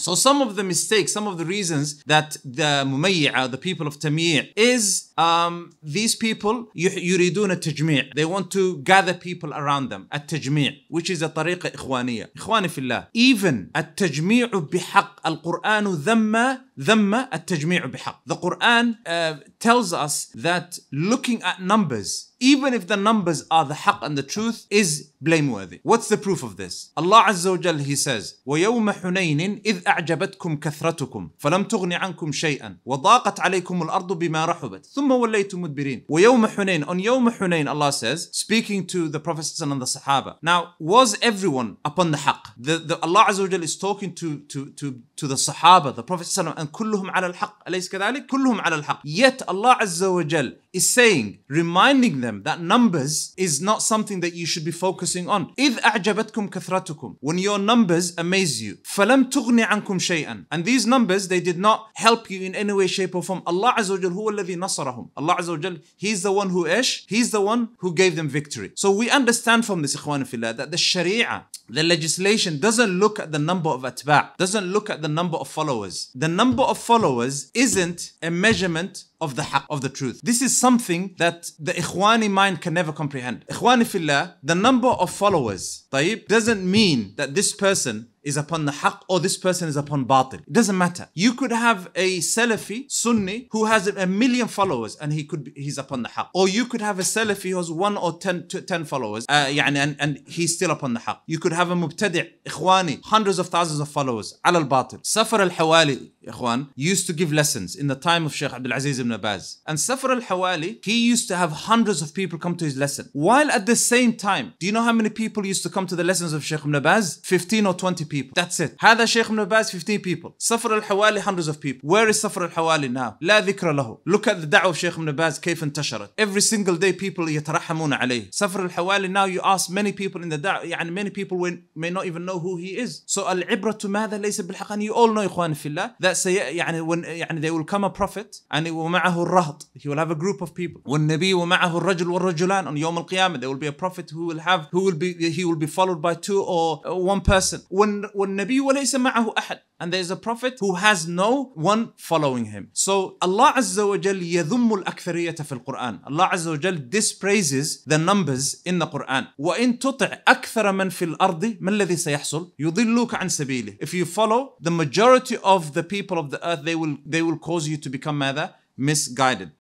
So some of the mistakes, some of the reasons that the Mumayya, the people of Tamir, is um, these people يريدون التجميع. They want to gather people around them. التجميع, which is a طريقة إخوانية. إخواني في الله. Even التجميع بحق. القرآن ذم ذم التجميع بحق. The Quran uh, tells us that looking at numbers even if the numbers are the haqq and the truth, is blameworthy. What's the proof of this? Allah Azza wa Jal, He says, وَيَوْمَ حُنَيْنٍ إِذْ أَعْجَبَتْكُمْ كَثْرَتُكُمْ فَلَمْ تُغْنِ عَنْكُمْ شَيْئًا وَضَاقَتْ عَلَيْكُمُ الْأَرْضُ بِمَا رَحُبَتْ ثُمَّ وَلَّيْتُمْ مُدْبِرِينَ وَيَوْمَ حُنَيْنٍ On يوم حنين. Allah says, speaking to the Prophet and the Sahaba. Now, was everyone upon the haqq? The, the, Allah Azza wa Jal is talking to, to, to, to the Sahaba, the Prophet and كلهم على الحق أليس كذلك؟ كلهم على الحق. Yet Allah Azza wa Jal is saying, reminding them them, that numbers is not something that you should be focusing on. إِذْ أَعْجَبَتْكُمْ كَثْرَتُكُمْ When your numbers amaze you. فَلَمْ تُغْنِ عَنْكُمْ شَيْئًا And these numbers, they did not help you in any way, shape or form. Allah Azza wa هُوَ الَّذِي نَصَرَهُم Allah Azza wa He's the one who ish, He's the one who gave them victory. So we understand from this, في الله, that the sharia, the legislation doesn't look at the number of atba', doesn't look at the number of followers. The number of followers isn't a measurement of the haqq, of the truth. This is something that the Ikhwani mind can never comprehend. Ikhwani fillah, the number of followers, طيب, doesn't mean that this person is upon the haqq or this person is upon batil. It doesn't matter. You could have a Salafi, Sunni, who has a million followers and he could be, he's upon the haqq. Or you could have a Salafi who has one or ten, followers uh, and, and he's still upon the haqq. You could have a Mubtadi', Ikhwani, hundreds of thousands of followers, al batil. Safar al-Hawali, Ikhwan, used to give lessons in the time of Sheikh Abdul Aziz ibn Baz. And Safar al-Hawali, he used to have hundreds of people come to his lesson. While at the same time, do you know how many people used to come to the lessons of Sheikh ibn Baz? 15 or 20 people people. That's it. هذا شيخ ابن باز 15 people. سفر الحوالي hundreds of people. Where is سفر الحوالي now? لا ذكر له. Look at the دعوة شيخ ابن باز كيف انتشرت. Every single day people يترحمون عليه. سفر الحوالي now you ask many people in the دعوة يعني many people will, may not even know who he is. So العبرة ماذا ليس بالحقانية. You all know إخوان في الله that say يعني when يعني they will come a prophet and ومعه الرهط. He will have a group of people. والنبي ومعه الرجل والرجلان on يوم القيامة. There will be a prophet who will have who will be he will be followed by two or one person. When والنبي وليس معه أحد and there is a prophet who has no one following him so Allah عز وجل يذم الأكثرية في القرآن الله عز وجل dispraises the numbers in the Quran وإن تطع أكثر من في الأرض ما الذي سيحصل يضلوك عن سبيله if you follow the majority of the people of the earth they will they will cause you to become ماذا misguided